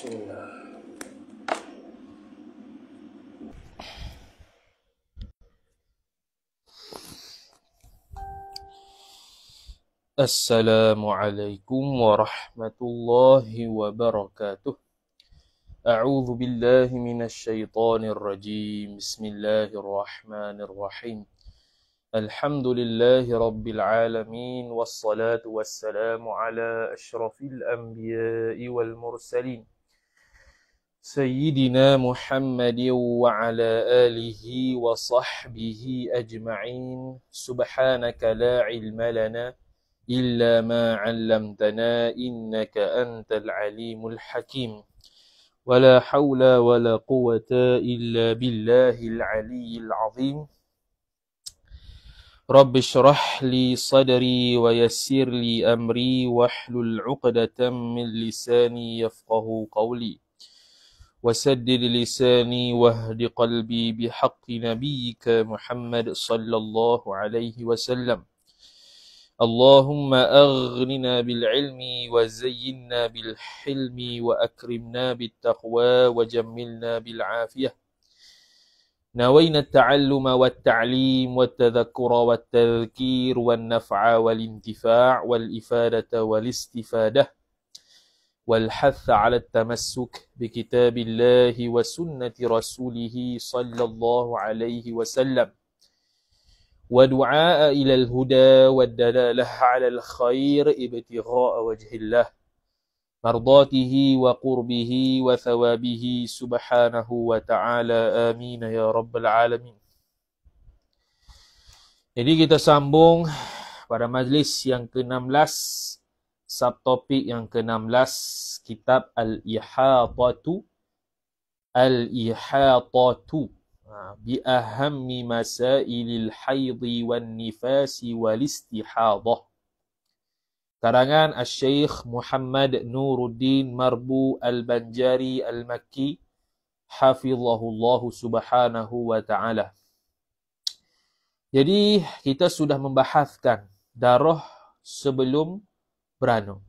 بسم الله السلام عليكم ورحمة الله وبركاته أعوذ بالله من الشيطان الرجيم بسم الله الرحمن الرحيم الحمد لله رب العالمين والصلاة والسلام على أشرف الأنبياء والمرسلين سيدنا محمد وعلى آله وصحبه أجمعين سبحانك لا علم لنا إلا ما علمتنا إنك أنت العليم الحكيم ولا حول ولا قوة إلا بالله العلي العظيم رب اشرح لي صدري ويسر لي أمري واحلل عقدة من لساني يفقه قولي وسدد لساني واهد قلبي بحق نبيك محمد صلى الله عليه وسلم اللهم اغننا بالعلم وزينا بالحلم واكرمنا بالتقوى وجملنا بالعافيه نوينا التعلم والتعليم والتذكر والتذكير والنفع والانتفاع والافاده والاستفاده والحث على التمسك بكتاب الله وسنة رسوله صلى الله عليه وسلم ودعاء إلى الهدى والدلالة على الخير ابتغاء وجه الله مرضاته وقربه وثوابه سبحانه وتعالى آمين يا رب العالمين Jadi kita sambung pada majlis yang ke-16 subtopik yang ke-16 kitab al-ihatatu al-ihatatu ha, bi ahammi masailil haid wan nifas wal istihadah karangan asy-syekh Muhammad Nuruddin Marbu al-Banjari al-Makki hafizahullah subhanahu wa ta'ala jadi kita sudah membahaskan darah sebelum beranung.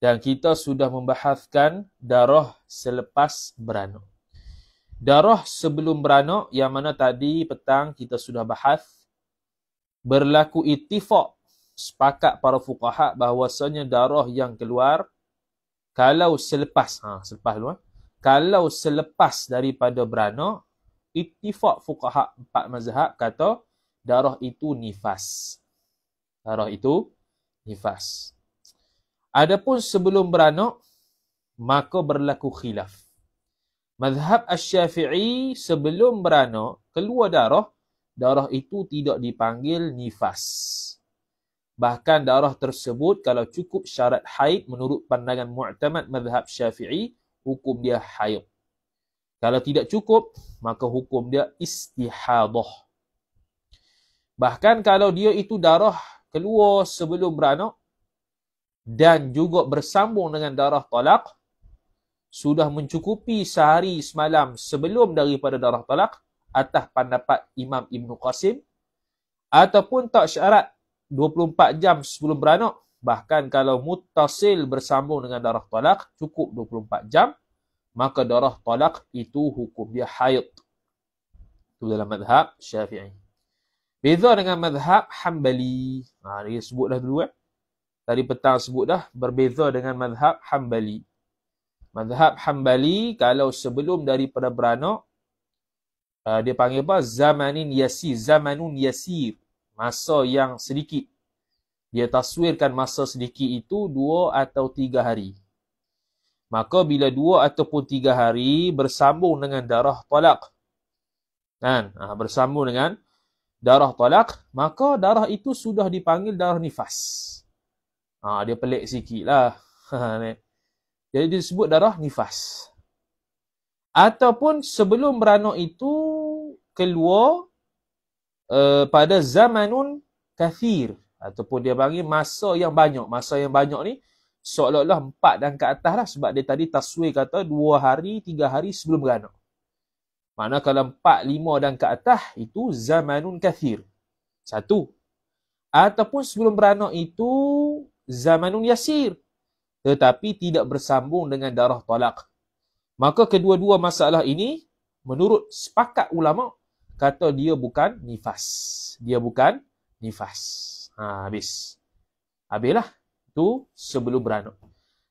Dan kita sudah membahaskan darah selepas beranung. Darah sebelum beranung yang mana tadi petang kita sudah bahas berlaku itifak sepakat para fukaha bahawasanya darah yang keluar kalau selepas ha selepas luar eh. kalau selepas daripada beranak itifak fukaha empat mazhab kata darah itu nifas darah itu nifas Adapun sebelum beranak, maka berlaku khilaf. Madhab Asy-Syafi'i sebelum beranak, keluar darah, darah itu tidak dipanggil nifas. Bahkan darah tersebut kalau cukup syarat haid menurut pandangan mu'tamad madhab syafi'i, hukum dia haid. Kalau tidak cukup, maka hukum dia istihadah. Bahkan kalau dia itu darah keluar sebelum beranak, dan juga bersambung dengan darah talak sudah mencukupi sehari semalam sebelum daripada darah talak atas pendapat Imam Ibn Qasim ataupun tak syarat 24 jam sebelum beranak bahkan kalau mutasil bersambung dengan darah talak cukup 24 jam maka darah talak itu hukum dia hayat itu dalam madhab syafi'i beza dengan madhab hambali ha, dia sebut dah dulu eh? tadi petang sebut dah berbeza dengan mazhab Hambali. Mazhab Hambali kalau sebelum daripada beranak uh, dia panggil apa? Zamanin yasir, zamanun yasir. Masa yang sedikit. Dia taswirkan masa sedikit itu dua atau tiga hari. Maka bila dua ataupun tiga hari bersambung dengan darah tolak, Kan? Ha, bersambung dengan darah tolak, Maka darah itu sudah dipanggil darah nifas. Ha, dia pelik sikit lah. Ha, Jadi dia sebut darah nifas. Ataupun sebelum beranak itu keluar uh, pada zamanun kafir, Ataupun dia panggil masa yang banyak. Masa yang banyak ni seolah-olah empat dan ke atas lah sebab dia tadi taswir kata dua hari, tiga hari sebelum beranak. Mana kalau empat, lima dan ke atas itu zamanun kafir Satu. Ataupun sebelum beranak itu zamanun yasir tetapi tidak bersambung dengan darah talak maka kedua-dua masalah ini menurut sepakat ulama kata dia bukan nifas dia bukan nifas ha, habis habislah tu sebelum beranak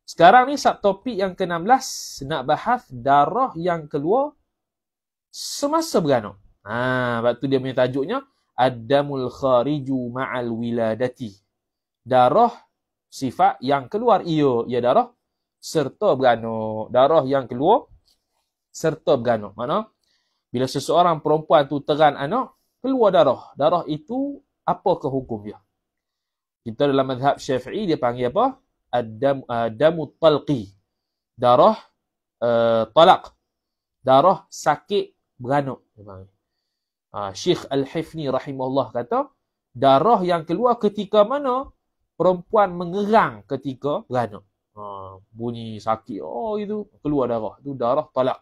sekarang ni subtopik yang ke-16 nak bahas darah yang keluar semasa beranak ha waktu dia punya tajuknya adamul khariju ma'al wiladati darah sifat yang keluar ia, ya darah serta beranak. Darah yang keluar serta beranak. Mana? Bila seseorang perempuan tu teran anak, keluar darah. Darah itu apa ke hukum dia? Kita dalam mazhab syafi'i dia panggil apa? Adam, adamu talqi. Darah uh, eh, talak. Darah sakit beranak. Uh, ah, Syekh Al-Hifni rahimahullah kata, darah yang keluar ketika mana perempuan mengerang ketika beranak. Ha, bunyi sakit. Oh, itu keluar darah. Itu darah talak.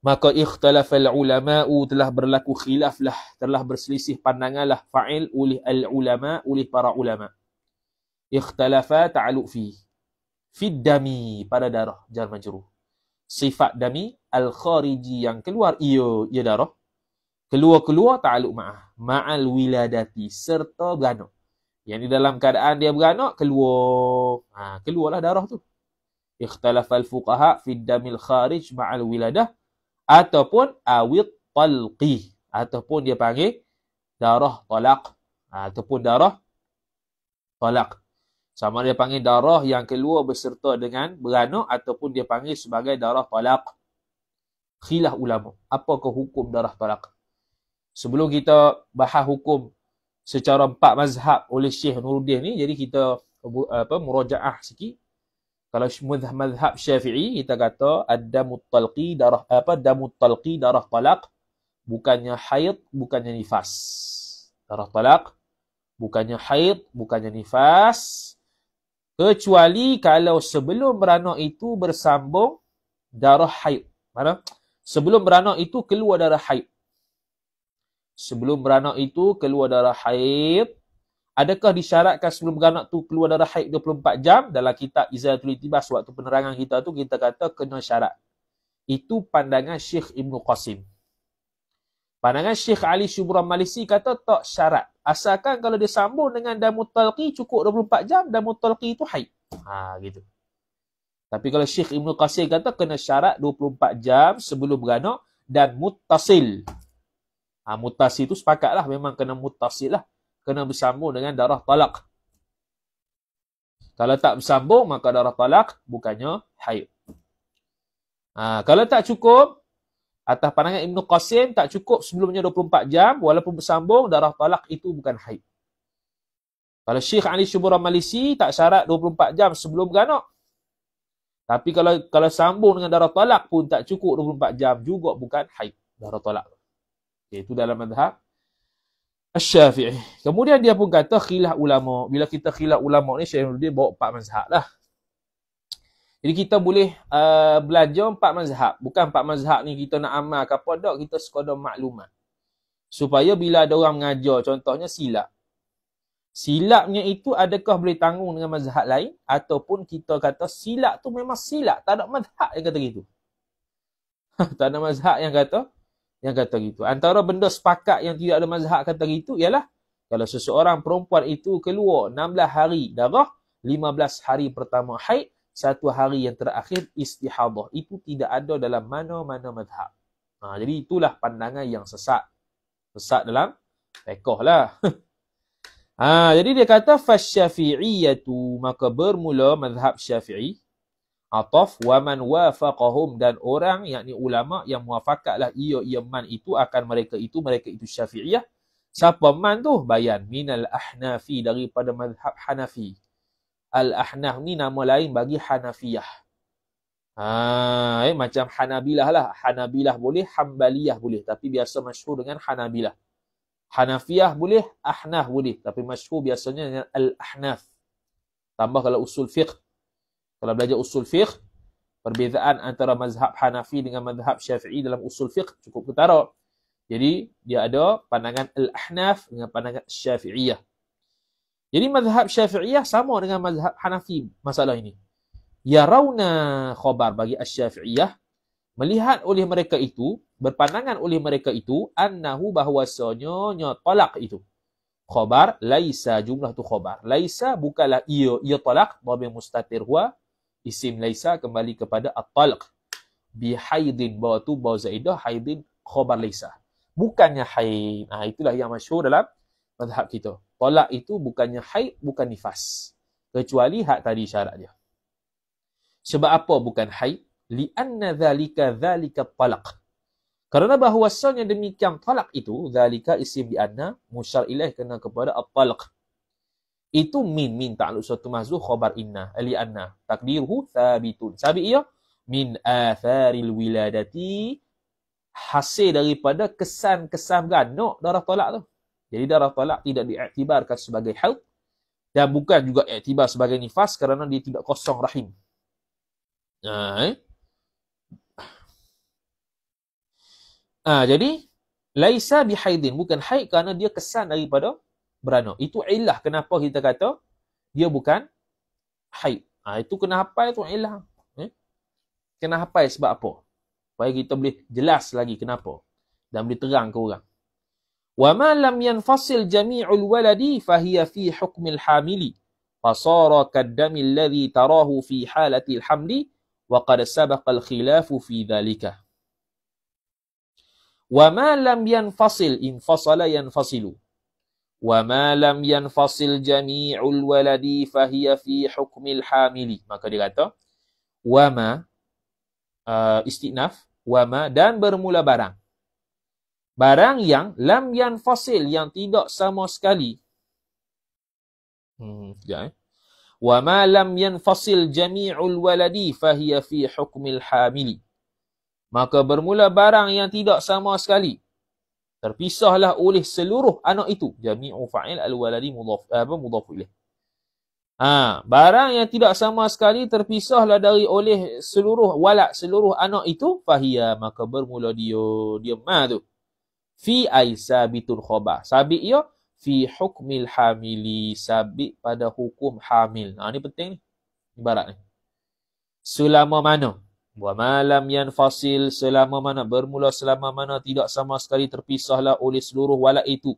Maka ikhtalaf al-ulama'u telah berlaku khilaf lah. Telah berselisih pandangan lah. Fa'il ulih al-ulama' ulih para ulama' ikhtalafa ta'aluk fi fi dami pada darah jar majruh sifat dami al khariji yang keluar ia ia darah keluar-keluar ta'aluk ma'ah ma'al wiladati serta beranak yang di dalam keadaan dia beranak, keluar. Ha, keluarlah darah tu. al fuqaha fid damil kharij ma'al wiladah. Ataupun awit talqi. Ataupun dia panggil darah tolak. Ha, ataupun darah tolak. Sama dia panggil darah yang keluar berserta dengan beranak ataupun dia panggil sebagai darah tolak. Khilah ulama. Apakah hukum darah tolak? Sebelum kita bahas hukum secara empat mazhab oleh Syekh Nuruddin ni jadi kita apa murajaah sikit kalau mazhab Syafi'i kita kata ada talqi darah apa ada talqi darah talak bukannya haid bukannya nifas darah talak bukannya haid bukannya nifas kecuali kalau sebelum beranak itu bersambung darah haid mana sebelum beranak itu keluar darah haid sebelum beranak itu keluar darah haid adakah disyaratkan sebelum beranak tu keluar darah haid 24 jam dalam kitab Izzatul Itibas waktu penerangan kita tu kita kata kena syarat itu pandangan Syekh Ibn Qasim pandangan Syekh Ali Syubra Malisi kata tak syarat asalkan kalau dia sambung dengan damu talqi cukup 24 jam damu talqi itu haid ha gitu tapi kalau Syekh Ibn Qasim kata kena syarat 24 jam sebelum beranak dan mutasil Ha, mutasi itu sepakatlah memang kena mutasi lah. Kena bersambung dengan darah talak. Kalau tak bersambung, maka darah talak bukannya haid. Ha, kalau tak cukup, atas pandangan Ibn Qasim, tak cukup sebelumnya 24 jam, walaupun bersambung, darah talak itu bukan haid. Kalau Syekh Ali Syuburah Malisi, tak syarat 24 jam sebelum beranak. Tapi kalau kalau sambung dengan darah talak pun tak cukup 24 jam juga bukan haid darah talak. Itu dalam madhab Syafi'i. Kemudian dia pun kata khilaf ulama. Bila kita khilaf ulama ni, Syekh Nuruddin bawa empat mazhab lah. Jadi kita boleh uh, belajar empat mazhab. Bukan empat mazhab ni kita nak amal ke apa tak, kita sekadar maklumat. Supaya bila ada orang mengajar, contohnya silap. Silapnya itu adakah boleh tanggung dengan mazhab lain? Ataupun kita kata silap tu memang silap. Tak ada mazhab yang kata gitu. tak ada mazhab yang kata yang kata gitu. Antara benda sepakat yang tidak ada mazhab kata gitu ialah kalau seseorang perempuan itu keluar 16 hari darah, 15 hari pertama haid, satu hari yang terakhir istihadah. Itu tidak ada dalam mana-mana mazhab. Ha, jadi itulah pandangan yang sesat. Sesat dalam fekoh lah. ha, jadi dia kata, Fasyafi'iyatu, maka bermula mazhab syafi'i, ataf wa man wafaqahum dan orang yakni ulama yang muafakatlah ia ia man itu akan mereka itu mereka itu syafi'iyah siapa man tu bayan min al ahnafi daripada mazhab hanafi al ahnaf ni nama lain bagi hanafiyah ha eh, macam hanabilah lah hanabilah boleh hambaliyah boleh tapi biasa masyhur dengan hanabilah hanafiyah boleh ahnaf boleh tapi masyhur biasanya dengan al ahnaf tambah kalau usul fiqh kalau belajar usul fiqh, perbezaan antara mazhab Hanafi dengan mazhab Syafi'i dalam usul fiqh cukup ketara. Jadi dia ada pandangan Al-Ahnaf dengan pandangan Syafi'iyah. Jadi mazhab Syafi'iyah sama dengan mazhab Hanafi masalah ini. Ya rauna khabar bagi Asy-Syafi'iyah melihat oleh mereka itu berpandangan oleh mereka itu annahu bahwasanya nya talak itu. Khabar laisa jumlah tu khabar. Laisa bukanlah ia ia tolak dhamir mustatir huwa isim laisa kembali kepada at-talq bi haidin bahawa tu bahawa zaidah haidin khabar laisa bukannya haid ah itulah yang masyhur dalam mazhab kita talak itu bukannya haid bukan nifas kecuali hak tadi syarat dia sebab apa bukan haid Lianna anna zalika zalika talak kerana bahawasanya demikian talak itu zalika isim bianna anna musyar ilaih kena kepada at-talq itu min min ta'alluq satu mahzuh khabar inna li anna takdiruhu thabitun. Sabi ia min atharil wiladati hasil daripada kesan-kesan ganuk darah tolak tu. Jadi darah tolak tidak diiktibarkan sebagai haid dan bukan juga iktibar sebagai nifas kerana dia tidak kosong rahim. Ha, eh? ha, jadi laisa bihaidin bukan haid kerana dia kesan daripada beranak. Itu ilah kenapa kita kata dia bukan haid. Ha, itu kenapa itu tu ilah. Eh? Kena sebab apa? Supaya kita boleh jelas lagi kenapa. Dan boleh terang ke orang. وَمَا لَمْ يَنْفَصِلْ جَمِيعُ الْوَلَدِ فَهِيَ فِي حُكْمِ الْحَامِلِ فَصَارَ كَدَّمِ الَّذِي تَرَاهُ فِي حَالَةِ الْحَمْدِ وَقَدَ سَبَقَ الْخِلَافُ فِي ذَلِكَ وَمَا لَمْ يَنْفَصِلْ إِنْفَصَلَ يَنْفَصِلُ وما لم ينفصل جميع الولد فهي fi hukmil hamili. maka dia kata wama uh, istinaf wama dan bermula barang barang yang lam yanfasil yang tidak sama sekali hmm ya eh? wama lam yanfasil jami'ul waladi fahiya fi hukmil hamili maka bermula barang yang tidak sama sekali terpisahlah oleh seluruh anak itu jami'u fa'il al-waladi mudhaf eh, apa mudhaf ilaih ha barang yang tidak sama sekali terpisahlah dari oleh seluruh walak seluruh anak itu fahia maka bermula dia dia ma ha, tu fi aisabitul khabar sabiq ya fi hukmil hamili sabiq pada hukum hamil ha ni penting ni ibarat ni selama mana Wa malam yanfasil selama mana bermula selama mana tidak sama sekali terpisahlah oleh seluruh walak itu.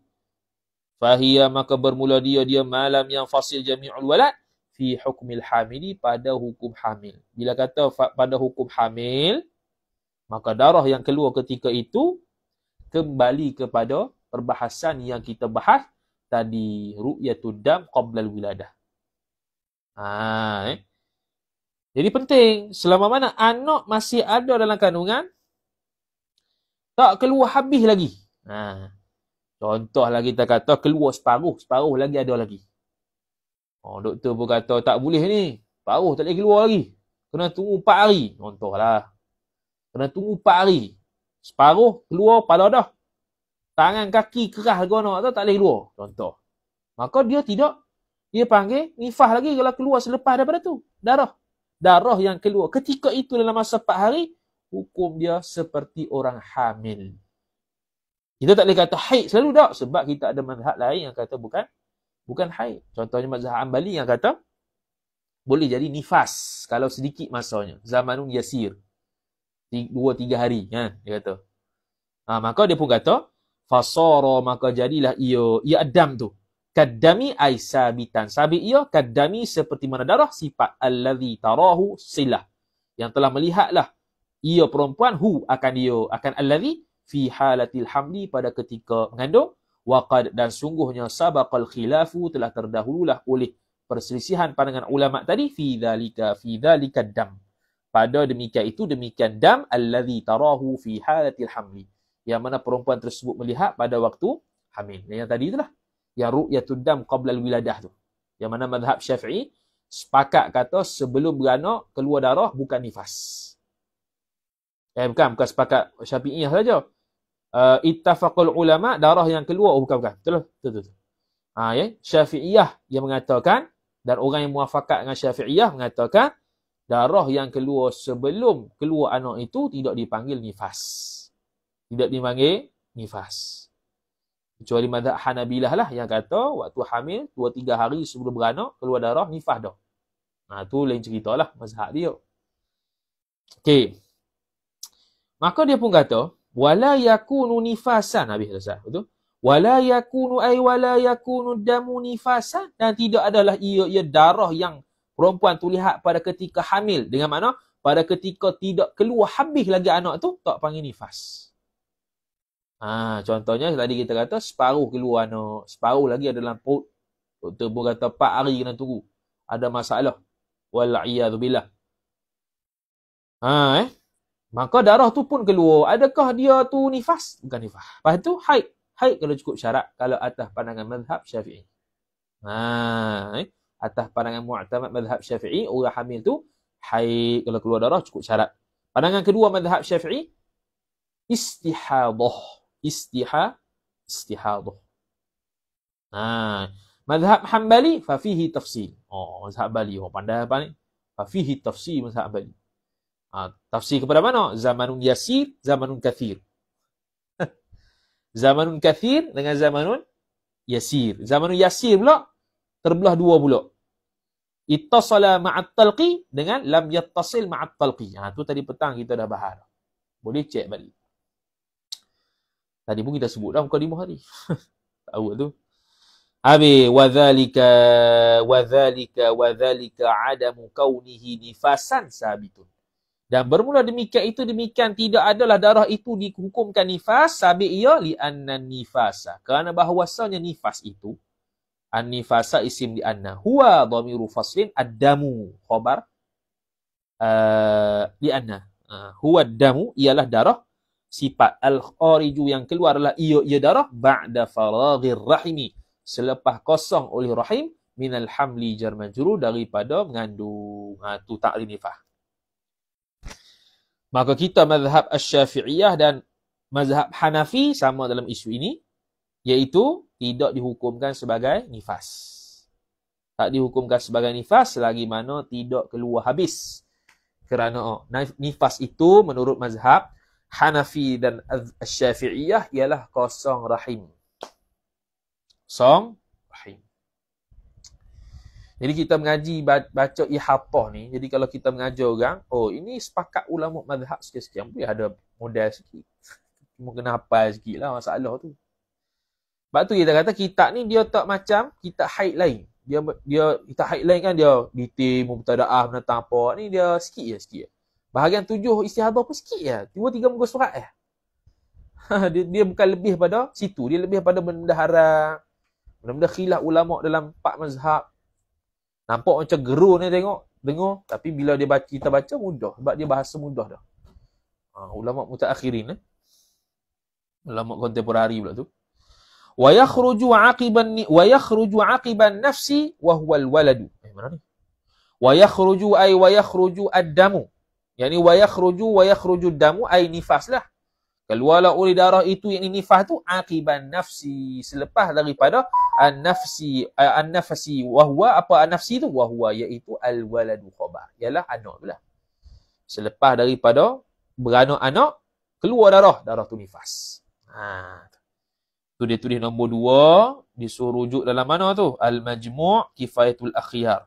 Fahiyah maka bermula dia dia malam yang fasil jami'ul walak fi hukmil hamili pada hukum hamil. Bila kata pada hukum hamil, maka darah yang keluar ketika itu kembali kepada perbahasan yang kita bahas tadi ru'yatul dam qabla al-wiladah. Ha, eh? Jadi penting, selama mana anak masih ada dalam kandungan, tak keluar habis lagi. Ha. lagi kita kata keluar separuh, separuh lagi ada lagi. Oh, doktor pun kata tak boleh ni, separuh tak boleh keluar lagi. Kena tunggu 4 hari, contohlah. Kena tunggu 4 hari, separuh keluar pada dah. Tangan kaki kerah ke anak tak boleh keluar, contoh. Maka dia tidak, dia panggil nifah lagi kalau keluar selepas daripada tu, darah darah yang keluar ketika itu dalam masa 4 hari hukum dia seperti orang hamil kita tak boleh kata haid selalu tak sebab kita ada mazhab lain yang kata bukan bukan haid contohnya mazhab ambali yang kata boleh jadi nifas kalau sedikit masanya zamanun yasir dua tiga hari ha dia kata ha, maka dia pun kata fasara maka jadilah ia ia adam tu kadami aisa bitan sabi ia kadami seperti mana darah sifat allazi tarahu silah yang telah melihatlah ia perempuan hu akan dia akan allazi fi halatil hamli pada ketika mengandung waqad dan sungguhnya sabakal khilafu telah terdahululah oleh perselisihan pandangan ulama tadi fi dhalika fi dhalika dam pada demikian itu demikian dam allazi tarahu fi halatil hamli yang mana perempuan tersebut melihat pada waktu hamil yang tadi itulah ya ru'yatud dam qabla al-wiladah tu. Yang mana mazhab Syafi'i sepakat kata sebelum beranak keluar darah bukan nifas. Eh bukan bukan sepakat Syafi'i saja. Uh, ittafaqul ulama darah yang keluar oh, bukan bukan. Betul betul betul. Ha ya, Syafi'iyah yang mengatakan dan orang yang muafakat dengan Syafi'iyah mengatakan darah yang keluar sebelum keluar anak itu tidak dipanggil nifas. Tidak dipanggil nifas. Kecuali madhab Hanabilah lah yang kata waktu hamil 2-3 hari sebelum beranak keluar darah nifah dah. Ha, nah tu lain cerita lah mazhab dia. Okey. Maka dia pun kata wala yakunu nifasan habis dah betul? Wala yakunu ay wala yakunu damu nifasan dan tidak adalah ia ia darah yang perempuan tu lihat pada ketika hamil dengan mana pada ketika tidak keluar habis lagi anak tu tak panggil nifas. Ha, contohnya tadi kita kata separuh keluar anak, separuh lagi ada dalam perut. Doktor pun kata 4 hari kena tunggu. Ada masalah. Wal'iyadu billah. Ha, eh? Maka darah tu pun keluar. Adakah dia tu nifas? Bukan nifas. Lepas tu haid. Haid kalau cukup syarat. Kalau atas pandangan madhab syafi'i. Ha, eh? Atas pandangan mu'tamad madhab syafi'i. Orang hamil tu haid. Kalau keluar darah cukup syarat. Pandangan kedua madhab syafi'i. Istihadah istiha istihadah. Nah, mazhab Hambali fa fihi tafsil. Oh, mazhab Hambali orang pandai apa ni? Fa fihi tafsir mazhab Hambali. Ha, tafsir kepada mana? Zamanun yasir, zamanun kathir. zamanun kathir dengan zamanun yasir. Zamanun yasir pula terbelah dua pula. Ittasala ma'at talqi dengan lam yattasil ma'at talqi. Ha, tadi petang kita dah bahar. Boleh cek balik. Tadi pun kita sebut dah bukan 5 hari. Tahu tu. Abi wa dzalika wa adamu kaunihi nifasan sabitun. Dan bermula demikian itu demikian tidak adalah darah itu dihukumkan nifas sabi ia lianna anna nifasa. Kerana bahawasanya nifas itu an nifasa isim di anna huwa dhamiru faslin adamu khabar eh, lianna li eh, huwa damu ialah darah sifat al-khariju yang keluarlah ia ia darah ba'da faraghir rahimi selepas kosong oleh rahim min al-hamli jar majrur daripada mengandung ha tu takrim nifah maka kita mazhab asy-syafi'iyah dan mazhab hanafi sama dalam isu ini iaitu tidak dihukumkan sebagai nifas tak dihukumkan sebagai nifas selagi mana tidak keluar habis kerana oh, nifas itu menurut mazhab Hanafi dan Syafi'iyah ialah kosong rahim. Song rahim. Jadi kita mengaji baca ihapah ni. Jadi kalau kita mengajar orang, oh ini sepakat ulama madhab sikit-sikit. Mungkin ada modal sikit. Mungkin kena hafal sikit lah masalah tu. Sebab tu kita kata kitab ni dia tak macam kitab haid lain. Dia dia kitab haid lain kan dia detail, mubtada'ah, menentang apa. Ni dia sikit je, sikit je. Bahagian tujuh istihadah pun sikit ya, cuma tiga muka surat ya. dia, dia bukan lebih pada situ. Dia lebih pada benda haram. Benda-benda khilaf ulama' dalam empat mazhab. Nampak macam geru ni tengok. Dengar. Tapi bila dia baca, kita baca mudah. Sebab dia bahasa mudah dah. Ha, ulama' akhirin eh. Ulama' kontemporari pula tu. Wa yakhruju aqiban ni wa yakhruju aqiban nafsi wa huwa waladu Eh, mana ni? Wa yakhruju ay wa yakhruju ad yang ni wa yakhruju wa yakhruju damu ai nifas lah. Keluarlah uli darah itu yang ni nifas tu akiban nafsi selepas daripada an-nafsi eh, an-nafsi wa apa an-nafsi tu wa huwa iaitu al-waladu khabar. Ialah anak pula. Selepas daripada beranak anak keluar darah, darah tu nifas. Ha. Tu dia tulis nombor dua, disuruh rujuk dalam mana tu? Al-Majmu' Kifayatul Akhiyar.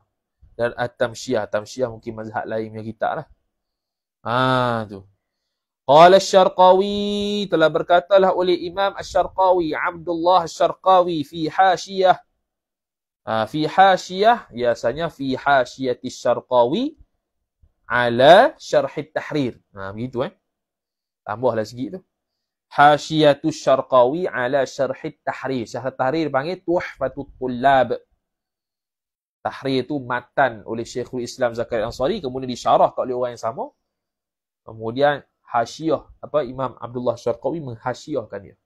Dan At-Tamsyiah. At-Tamsyiah mungkin mazhab lain punya kitab lah. Haa tu. Qala syarqawi telah berkatalah oleh Imam Asy-Syarqawi Abdullah Asy-Syarqawi fi hasyiah. Ha, fi hasyiah biasanya fi hasyiyati Asy-Syarqawi ala syarh tahrir Ha begitu eh. Tambahlah sikit tu. Hasyiyatu Asy-Syarqawi ala syarh tahrir Syarh tahrir panggil tuhfatut tullab. Tahrir tu matan oleh Syekhul Islam Zakaria Ansari kemudian disyarah oleh orang yang sama. Kemudian hasyiah apa Imam Abdullah Syarqawi menghasyiahkan dia.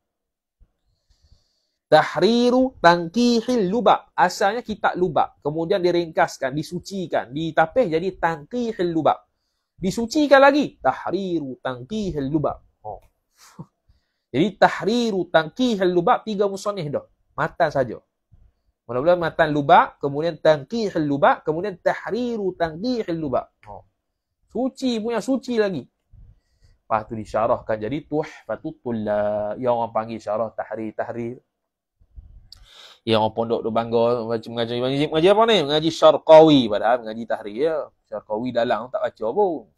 Tahriru tanqihil lubab. Asalnya kita lubab. Kemudian diringkaskan, disucikan, ditapih jadi tanqihil lubab. Disucikan lagi. Tahriru tanqihil lubab. Oh. jadi tahriru tanqihil lubab tiga musonih dah. Matan saja. Mula-mula matan lubak kemudian tanqihil lubak kemudian tahriru tanqihil lubak Oh. Suci punya suci lagi. Lepas tu disyarahkan jadi tuhfatutullah. Yang orang panggil syarah tahrir-tahrir. Yang orang pondok tu bangga mengaji, mengaji, mengaji apa ni? Mengaji syarqawi padahal mengaji tahrir ya. Syarqawi dalam tak baca pun.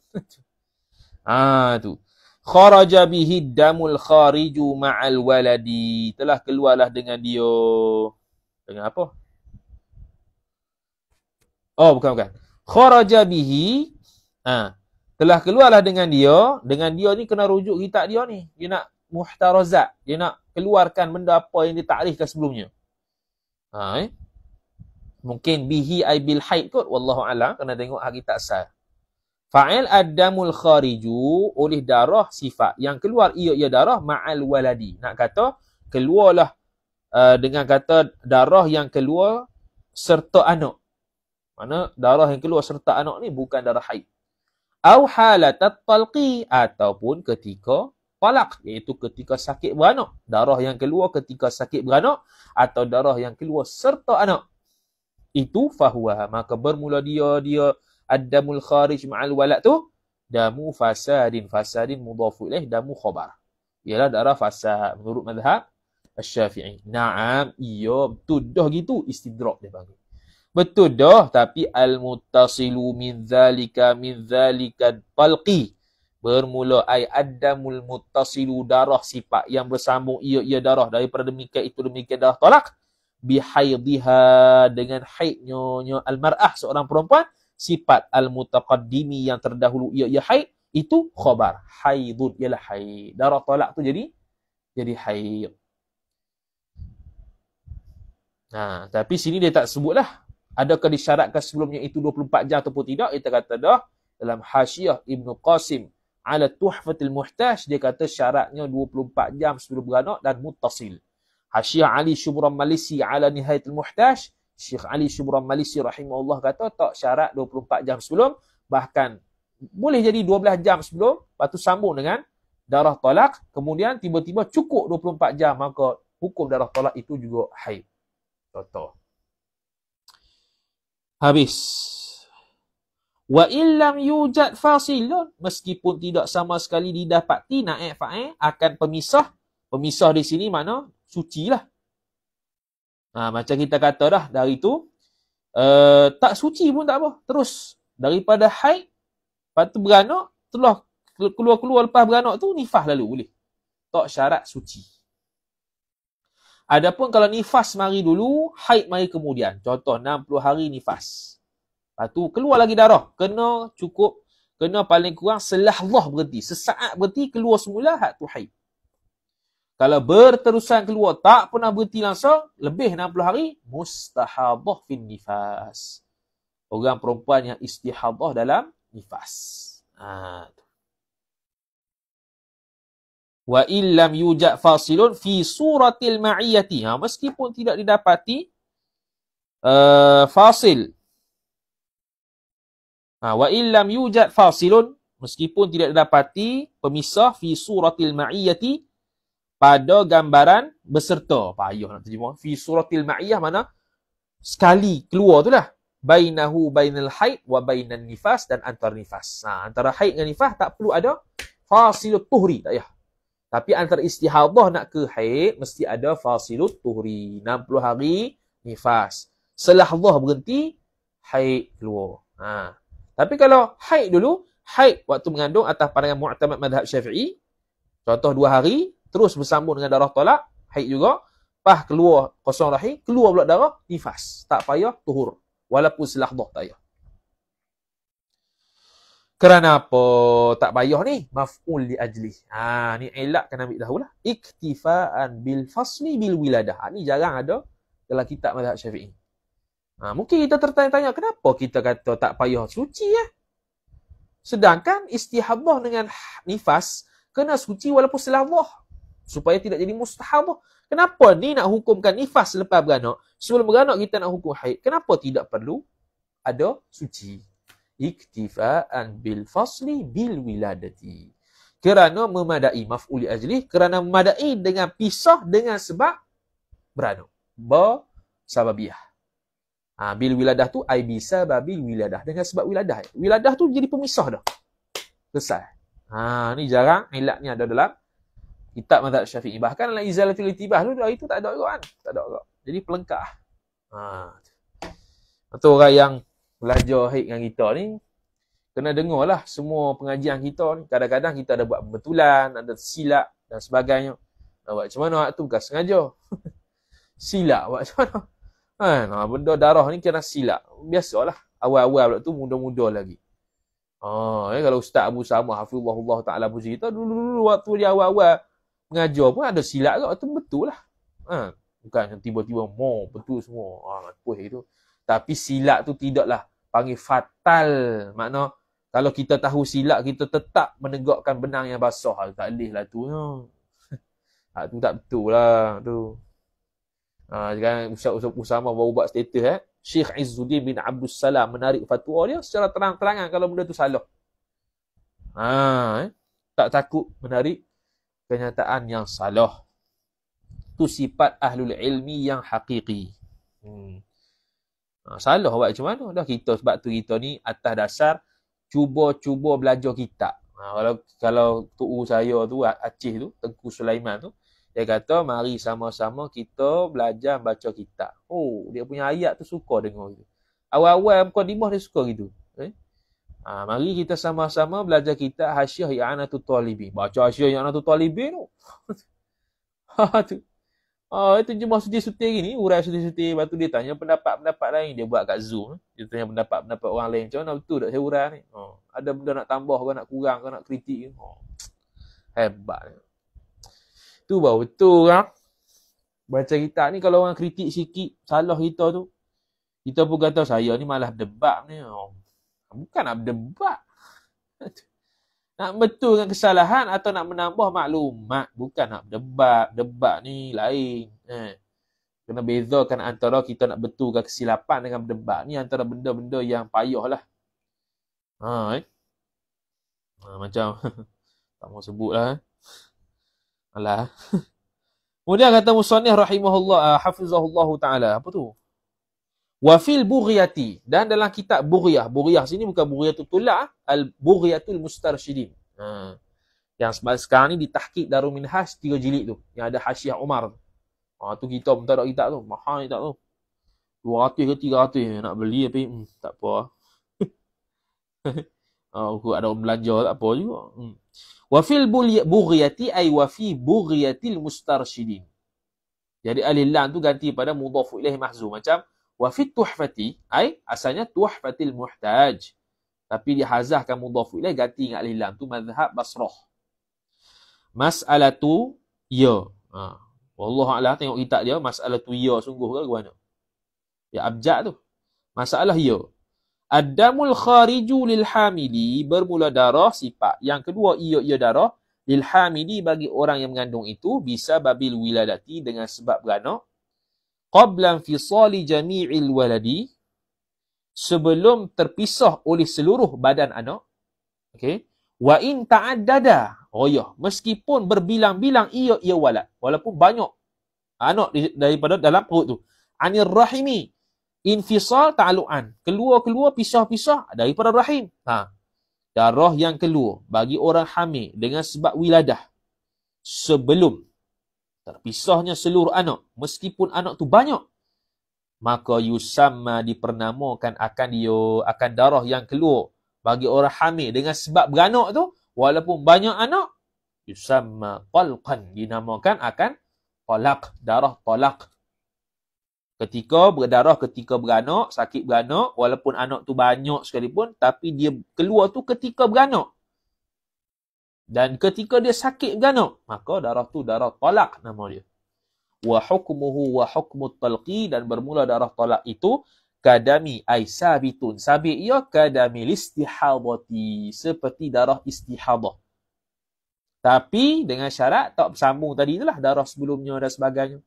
ah tu. Kharaja bihi damul khariju ma'al waladi. Telah keluarlah dengan dia. Dengan apa? Oh bukan bukan. Kharaja bihi. Ah telah keluarlah dengan dia, dengan dia ni kena rujuk kitab dia ni. Dia nak muhtarazat, dia nak keluarkan benda apa yang dia takrifkan sebelumnya. Ha, eh? Mungkin bihi ai bil haid kot, wallahu kena tengok hari tak sah. Fa'il ad-damul khariju oleh darah sifat yang keluar ia ia darah ma'al waladi. Nak kata keluarlah uh, dengan kata darah yang keluar serta anak. Mana darah yang keluar serta anak ni bukan darah haid au halatat talqi ataupun ketika talak iaitu ketika sakit beranak darah yang keluar ketika sakit beranak atau darah yang keluar serta anak itu fahuwa maka bermula dia dia addamul kharij ma'al walad tu damu fasadin fasadin mudhaf ilaih damu khabar ialah darah fasad menurut mazhab asy syafii Naam, iya, betul. Dah gitu, istidrak dia panggil. Betul dah tapi al mutasilu min zalika min zalikat palqi. Bermula ai adamul muttasilu darah sifat yang bersambung ia ia darah daripada demikian itu demikian darah tolak bihaidhiha dengan haidnya nya almarah seorang perempuan sifat al-mutaqaddimi yang terdahulu ia ia haid itu khabar haidun ialah haid darah tolak tu jadi jadi haid Nah, ha, tapi sini dia tak sebutlah Adakah disyaratkan sebelumnya itu 24 jam ataupun tidak? Kita kata dah dalam Hashiyah Ibn Qasim ala Tuhfatil Muhtaj dia kata syaratnya 24 jam sebelum beranak dan mutasil. Hashiyah Ali Syubran Malisi ala Nihayatil Muhtaj Syekh Ali Syubran Malisi rahimahullah kata tak syarat 24 jam sebelum bahkan boleh jadi 12 jam sebelum lepas tu sambung dengan darah tolak kemudian tiba-tiba cukup 24 jam maka hukum darah tolak itu juga haid. Contoh. Habis. Wa illam yujad fasilun. Meskipun tidak sama sekali didapati naik eh, fa'il eh, akan pemisah. Pemisah di sini mana? Suci lah. Ha, macam kita kata dah dari tu. Uh, tak suci pun tak apa. Terus. Daripada haid. Lepas tu beranak. Telah keluar-keluar lepas beranak tu nifah lalu boleh. Tak syarat suci. Adapun kalau nifas mari dulu, haid mari kemudian. Contoh 60 hari nifas. Lepas tu keluar lagi darah. Kena cukup, kena paling kurang selah Allah berhenti. Sesaat berhenti keluar semula hak tu haid. Kalau berterusan keluar tak pernah berhenti langsung, lebih 60 hari, mustahabah fin nifas. Orang perempuan yang istihabah dalam nifas. Ha, tu wa illam yujad fasilun fi suratil ma'iyati ha, meskipun tidak didapati uh, fasil ha, wa illam yujad fasilun meskipun tidak didapati pemisah fi suratil ma'iyati pada gambaran beserta payah nak terjemah fi suratil ma'iyah mana sekali keluar tu lah bainahu bainal haid wa bainan nifas dan antar nifas ha, antara haid dengan nifas tak perlu ada fasil tuhri tak ya. Tapi antara istihadah nak ke haid, mesti ada fasilut tuhri. 60 hari nifas. Setelah Allah berhenti, haid keluar. Ha. Tapi kalau haid dulu, haid waktu mengandung atas pandangan mu'tamad madhab syafi'i, contoh dua hari, terus bersambung dengan darah tolak, haid juga, pah keluar kosong rahim, keluar pula darah, nifas. Tak payah, tuhur. Walaupun selahdoh tak payah. Kerana apa tak payah ni? Maf'ul li ajli. Ha, ni elak kena ambil dahulu lah. Iktifa'an bil fasli bil wiladah. Ha, ni jarang ada dalam kitab mazhab syafi'i. Ha, mungkin kita tertanya-tanya kenapa kita kata tak payah suci ya? Sedangkan istihabah dengan nifas kena suci walaupun selawah. Supaya tidak jadi mustahabah. Kenapa ni nak hukumkan nifas lepas beranak? Sebelum beranak kita nak hukum haid. Kenapa tidak perlu ada suci? iktifaan bil fasli bil wiladati. Kerana memadai maf'uli ajli, kerana memadai dengan pisah dengan sebab beranu. Ba sababiah. Ha, bil wiladah tu ai bisa babil wiladah dengan sebab wiladah. Wiladah tu jadi pemisah dah. Selesai. Ha ni jarang ilat ada dalam kitab mazhab Syafi'i. Bahkan dalam izalatul itibah tu itu tak ada juga kan. Tak ada juga. Jadi pelengkap. Ha. Atau orang yang pelajar haid dengan kita ni kena dengar lah semua pengajian kita ni kadang-kadang kita ada buat betulan ada silap dan sebagainya nak buat macam mana hak tu bukan sengaja silap buat macam mana ha nah, benda darah ni kena silap biasalah awal-awal pula tu muda-muda lagi ha ya, kalau ustaz Abu Samah hafizahullah taala puji kita dulu-dulu waktu dia awal-awal mengajar pun ada silap juga tu betul lah ha bukan tiba-tiba mau betul semua ha puih tapi silap tu tidaklah panggil fatal. Makna kalau kita tahu silap kita tetap menegakkan benang yang basah. Ah, tak boleh lah tu. Ha, ha tu tak betul lah tu. Ha, sekarang Ustaz Usama baru buat status eh. Syekh Izzuddin bin Abdul Salam menarik fatwa dia secara terang-terangan kalau benda tu salah. Ha, eh? Tak takut menarik kenyataan yang salah. Tu sifat ahlul ilmi yang hakiki. Hmm. Ha, salah buat macam mana? Dah kita sebab tu kita ni atas dasar cuba-cuba belajar kitab. Ha, kalau kalau tu saya tu Aceh tu Tengku Sulaiman tu dia kata mari sama-sama kita belajar baca kitab. Oh, dia punya ayat tu suka dengar gitu. Awal-awal muka dimah dia suka gitu. Eh? Ha, mari kita sama-sama belajar kitab Hasyiah Ya'anatu Talibin. Baca Hasyiah Ya'anatu Talibin tu. Ha tu. Oh, itu jemaah suti-suti gini, urai suti-suti, lepas tu dia tanya pendapat-pendapat lain, dia buat kat Zoom. Dia tanya pendapat-pendapat orang lain, macam mana betul tak saya urai ni? Oh, ada benda nak tambah, kau nak kurang, kau nak kritik ke? Oh, hebat. Tu bau betul kan? Baca kita ni kalau orang kritik sikit, salah kita tu. Kita pun kata saya ni malah debat ni. Oh. Bukan nak debat. Nak betulkan kesalahan atau nak menambah maklumat. Bukan nak debat. Debat ni lain. Eh. Kena bezakan antara kita nak betulkan kesilapan dengan debat ni antara benda-benda yang payah lah. Ha, eh. ha, macam. tak mau sebut lah. Eh. Alah. Kemudian kata Musanih rahimahullah, uh, ah, hafizahullah ta'ala. Apa tu? Wafil bughiyati. Dan dalam kitab bughiyah. Bughiyah sini bukan bughiyah tu tulah. Al-bughiyatul mustarshidin. Ha. Yang sekarang ni ditahkik Darul has tiga jilid tu. Yang ada Hasyiah Umar tu. Ha, tu kitab pun tak ada kitab tu. Mahal kitab tu. 200 ke 300 nak beli tapi hmm, tak apa. oh, ada orang belanja tak apa juga. Hmm. Wa fil bughyati ay wa fi bughyatil mustarshidin. Jadi alillan tu ganti pada mudhaf ilaih mahzum macam wa fi tuhfati ay, asalnya tuhfatil muhtaj tapi dihazahkan mudhaf ilaih ganti dengan alif lam tu mazhab basrah masalatu ya ha wallahu ala tengok kitab dia masalatu ya sungguh ke gimana ya abjad tu masalah ya Adamul khariju lil hamili bermula darah sifat. Yang kedua ia ia darah lil hamili bagi orang yang mengandung itu bisa babil wiladati dengan sebab beranak qabla sali jami'il waladi sebelum terpisah oleh seluruh badan anak okey wa in oh ghayah meskipun berbilang-bilang ia ia walad walaupun banyak anak daripada dalam perut tu anir rahimi infisal ta'alu'an keluar-keluar pisah-pisah daripada rahim ha darah yang keluar bagi orang hamil dengan sebab wiladah sebelum terpisahnya seluruh anak meskipun anak tu banyak maka yusamma dipernamakan akan dia akan darah yang keluar bagi orang hamil dengan sebab beranak tu walaupun banyak anak yusamma qalqan dinamakan akan qalaq darah qalaq ketika berdarah ketika beranak sakit beranak walaupun anak tu banyak sekalipun tapi dia keluar tu ketika beranak dan ketika dia sakit ganuk maka darah tu darah talak nama dia wa hukmuhu wa hukmu talqi dan bermula darah talak itu kadami ai sabitun sabit ia kadami istihadati seperti darah istihadah tapi dengan syarat tak bersambung tadi itulah darah sebelumnya dan sebagainya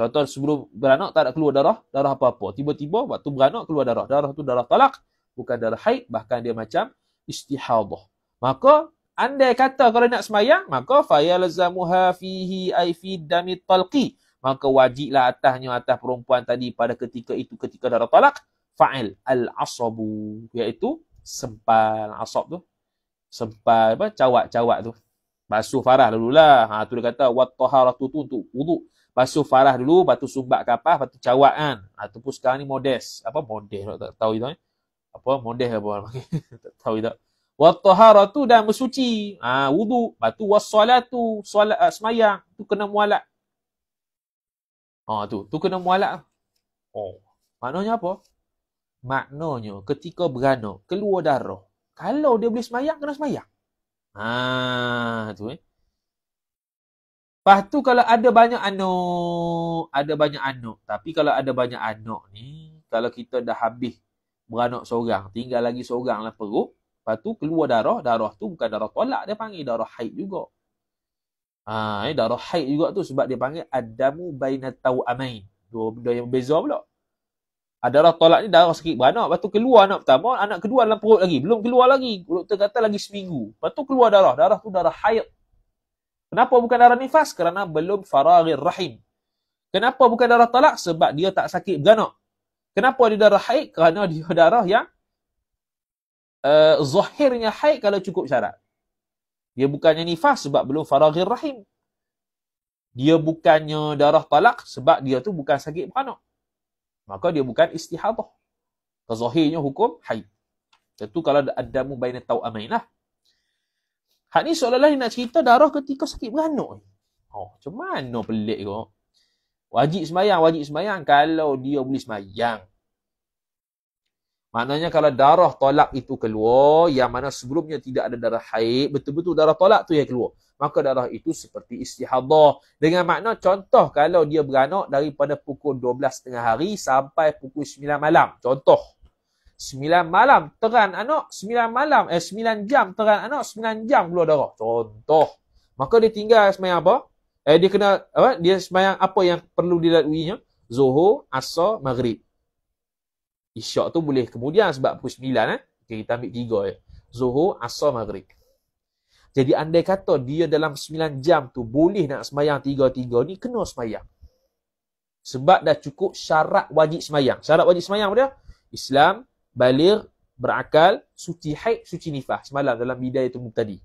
contoh sebelum beranak tak ada keluar darah darah apa-apa tiba-tiba waktu beranak keluar darah darah tu darah talak bukan darah haid bahkan dia macam istihadah maka andai kata kalau nak semayang, maka fayalzamuha fihi ay fi damit talqi. Maka wajiblah atasnya atas perempuan tadi pada ketika itu ketika darah talak fa'il al-asabu iaitu sempal asab tu. Sempal apa cawak-cawak tu. Basuh farah dululah. Ha tu dia kata wat taharatu tu untuk wuduk. Basuh farah dulu, batu sumbak kapas, batu cawat kan. Ataupun ha, sekarang ni modest. Apa modes Tak tahu itu. Eh? Apa modest apa? tak tahu itu wattaharatu dan bersuci ha wudu batu wassalatu solat uh, semayang tu kena mualat ha tu tu kena mualat oh maknanya apa maknanya ketika beranak keluar darah kalau dia boleh semayang kena semayang ha tu eh Lepas tu kalau ada banyak anak, ada banyak anak. Tapi kalau ada banyak anak ni, kalau kita dah habis beranak seorang, tinggal lagi seorang lah perut, Lepas tu keluar darah, darah tu bukan darah tolak, dia panggil darah haid juga. Ha, eh, darah haid juga tu sebab dia panggil adamu bainatau amain. Dua benda yang berbeza pula. Ada ah, darah tolak ni darah sakit beranak. Lepas tu keluar anak pertama, anak kedua dalam perut lagi. Belum keluar lagi. Doktor kata lagi seminggu. Lepas tu keluar darah. Darah tu darah haid. Kenapa bukan darah nifas? Kerana belum faragir rahim. Kenapa bukan darah tolak? Sebab dia tak sakit beranak. Kenapa dia darah haid? Kerana dia darah yang uh, zahirnya haid kalau cukup syarat. Dia bukannya nifas sebab belum faraghir rahim. Dia bukannya darah talak sebab dia tu bukan sakit beranak. Maka dia bukan istihadah. Kezahirnya hukum haid. Tentu kalau ada adamu baina tau amainah. Hak ni seolah-olah nak cerita darah ketika sakit beranak. Oh, macam mana pelik kau? Wajib semayang, wajib semayang. Kalau dia boleh semayang, Maknanya kalau darah tolak itu keluar, yang mana sebelumnya tidak ada darah haid, betul-betul darah tolak tu yang keluar. Maka darah itu seperti istihadah. Dengan makna contoh kalau dia beranak daripada pukul 12 tengah hari sampai pukul 9 malam. Contoh. 9 malam teran anak, 9 malam, eh 9 jam teran anak, 9 jam keluar darah. Contoh. Maka dia tinggal semayang apa? Eh dia kena, apa? dia semayang apa yang perlu dilaluinya? Zuhur, Asar, Maghrib. Isyak tu boleh kemudian sebab pukul sembilan, eh. Okay, kita ambil tiga. je. Eh. Zuhur, Asar, Maghrib. Jadi andai kata dia dalam sembilan jam tu boleh nak semayang tiga tiga ni kena semayang. Sebab dah cukup syarat wajib semayang. Syarat wajib semayang apa dia? Islam, balir, berakal, suci haid, suci nifah. Semalam dalam bidai tu tadi.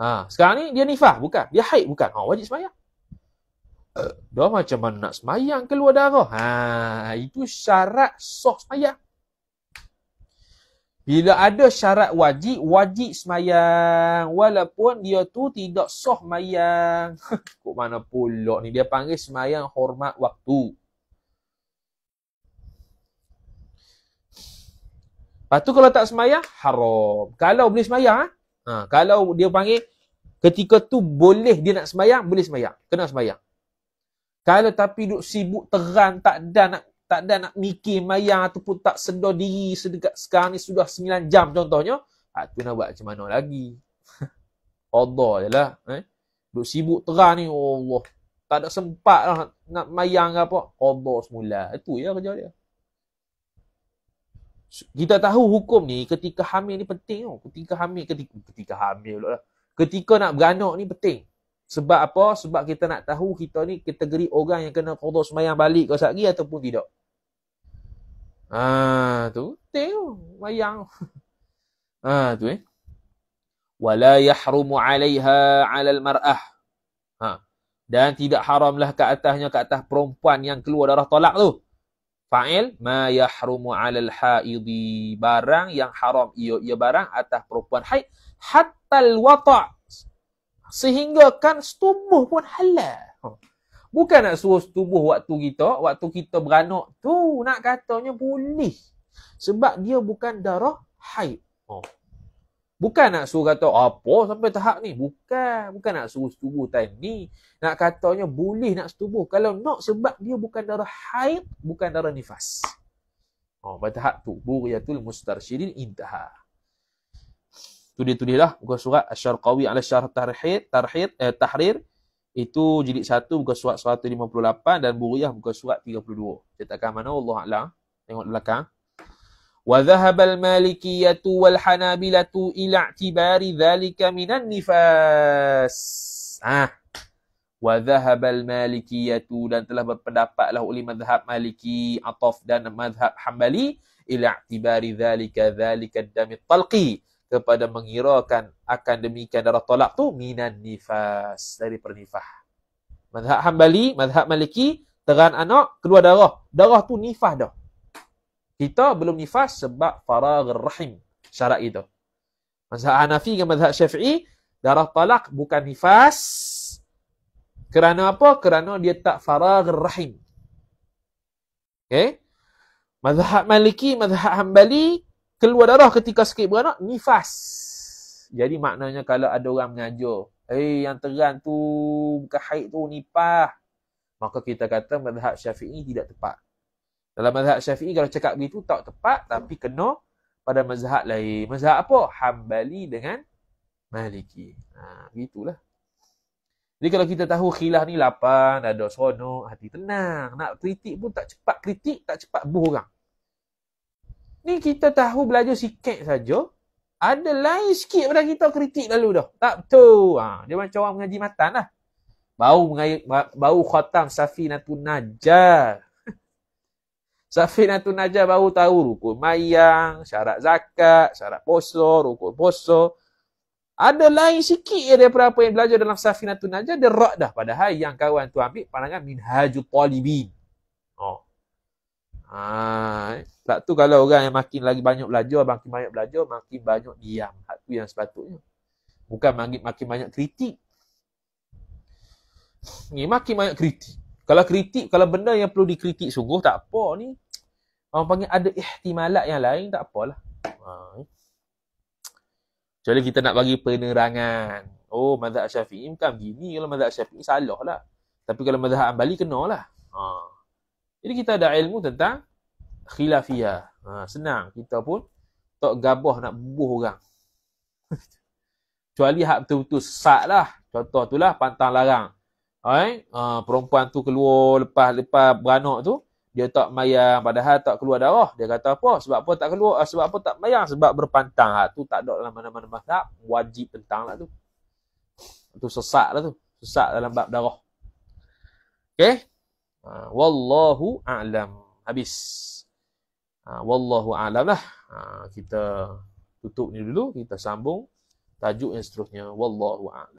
Ha, sekarang ni dia nifah bukan. Dia haid bukan. Ha, wajib semayang. Dia macam mana nak semayang keluar darah? Ha, itu syarat sah semayang. Bila ada syarat wajib, wajib semayang. Walaupun dia tu tidak sah semayang. Kok mana pulak ni? Dia panggil semayang hormat waktu. Lepas tu kalau tak semayang, haram. Kalau boleh semayang, ha? Ha, kalau dia panggil ketika tu boleh dia nak semayang, boleh semayang. Kena semayang. Kalau tapi duk sibuk teran tak ada nak tak ada nak mikir mayang ataupun tak sedar diri sedekat sekarang ni sudah 9 jam contohnya, ah tu nak buat macam mana lagi? Qada je lah. Eh? Duk sibuk terang ni, oh Allah. Tak ada sempat lah nak mayang ke apa. Qada semula. Itu ya kerja dia. Kita tahu hukum ni ketika hamil ni penting. Oh. Ketika hamil, ketika, ketika hamil lah. Ketika nak beranak ni penting. Sebab apa? Sebab kita nak tahu kita ni kategori orang yang kena qada sembahyang balik ke satgi ataupun tidak. Ha tu, tengok wayang. Ha tu eh. Wala yahrumu 'alaiha 'ala marah Ha. Dan tidak haramlah ke atasnya ke atas perempuan yang keluar darah tolak tu. Fa'il ma yahrumu 'ala al-haidhi. Barang yang haram ia ia barang atas perempuan haid hatta al-wata'. Sehingga kan, setubuh pun halal. Ha. Bukan nak suruh setubuh waktu kita, waktu kita beranak tu nak katanya boleh. Sebab dia bukan darah haid. Ha. Bukan nak suruh kata apa sampai tahap ni. Bukan. Bukan nak suruh setubuh time ni. Nak katanya boleh nak setubuh. Kalau nak sebab dia bukan darah haid, bukan darah nifas. Oh, pada tahap tu. Buriyatul mustarsyirin intahar tudih-tudihlah muka surat Asy-Syarqawi 'ala Syarh Tahrir Tahrir eh, Tahrir itu jilid 1 muka surat 158 dan Buriyah muka surat 32. Cetakan mana Allah a'lam. Tengok belakang. Wa dhahabal malikiyatu wal hanabilatu ila i'tibari dhalika minan nifas. Ah. Wa dhahabal malikiyatu dan telah berpendapatlah ulama mazhab Maliki, Ataf dan mazhab Hambali ila i'tibari dhalika dhalika ad talqi kepada mengirakan akan demikian darah tolak tu minan nifas dari pernifah. Madhab Hambali, madhab Maliki, teran anak, keluar darah. Darah tu nifah dah. Kita belum nifas sebab farag rahim syarat itu. Mazhab Hanafi dan mazhab Syafi'i, darah talak bukan nifas. Kerana apa? Kerana dia tak farag rahim. Okay? Mazhab Maliki, mazhab Hambali, keluar darah ketika sakit beranak nifas. Jadi maknanya kalau ada orang mengajar, "Eh, yang teran tu bukan haid tu nipah, Maka kita kata mazhab Syafi'i tidak tepat. Dalam mazhab Syafi'i kalau cakap begitu tak tepat tapi kena pada mazhab lain. Mazhab apa? Hambali dengan Maliki. Ha, gitulah. Jadi kalau kita tahu khilaf ni lapan, ada seronok, hati tenang. Nak kritik pun tak cepat kritik, tak cepat buh orang. Ni kita tahu belajar sikit saja. Ada lain sikit pada kita kritik lalu dah. Tak betul. Ha, dia macam orang mengaji matan lah. Bau, mengayu, bau khatam safi natu najar. safi natu najar baru tahu rukun mayang, syarat zakat, syarat poso, rukun poso. Ada lain sikit ya daripada apa yang belajar dalam safi natu najar, dia rak dah. Padahal yang kawan tu ambil pandangan minhajul polibin. Oh. Haa. Sebab tu kalau orang yang makin lagi banyak belajar, makin banyak belajar, makin banyak diam. Itu yang sepatutnya. Bukan makin, makin banyak kritik. Ni makin banyak kritik. Kalau kritik, kalau benda yang perlu dikritik sungguh, tak apa ni. Orang panggil ada ihtimalat yang lain, tak apalah. Ha. Kecuali kita nak bagi penerangan. Oh, mazhab syafi'i bukan begini. Kalau mazhab syafi'i, salah lah. Tapi kalau mazhab ambali, kenalah. Ha. Jadi kita ada ilmu tentang khilafiyah. Ha, senang kita pun tak gabah nak bubuh orang. Kecuali hak betul-betul sesat lah. Contoh tu lah pantang larang. Hai, ha, perempuan tu keluar lepas lepas beranak tu, dia tak mayang padahal tak keluar darah. Dia kata apa? Sebab apa tak keluar? Eh, sebab apa tak mayang? Sebab berpantang. Ha, tu tak ada dalam mana-mana mazhab. Wajib tentang lah tu. Tu sesat lah tu. Sesat dalam bab darah. Okay? Ha, wallahu a'lam. Habis. Ha, wallahu a'lam lah. Ha, kita tutup ni dulu, kita sambung tajuk yang seterusnya wallahu a'lam.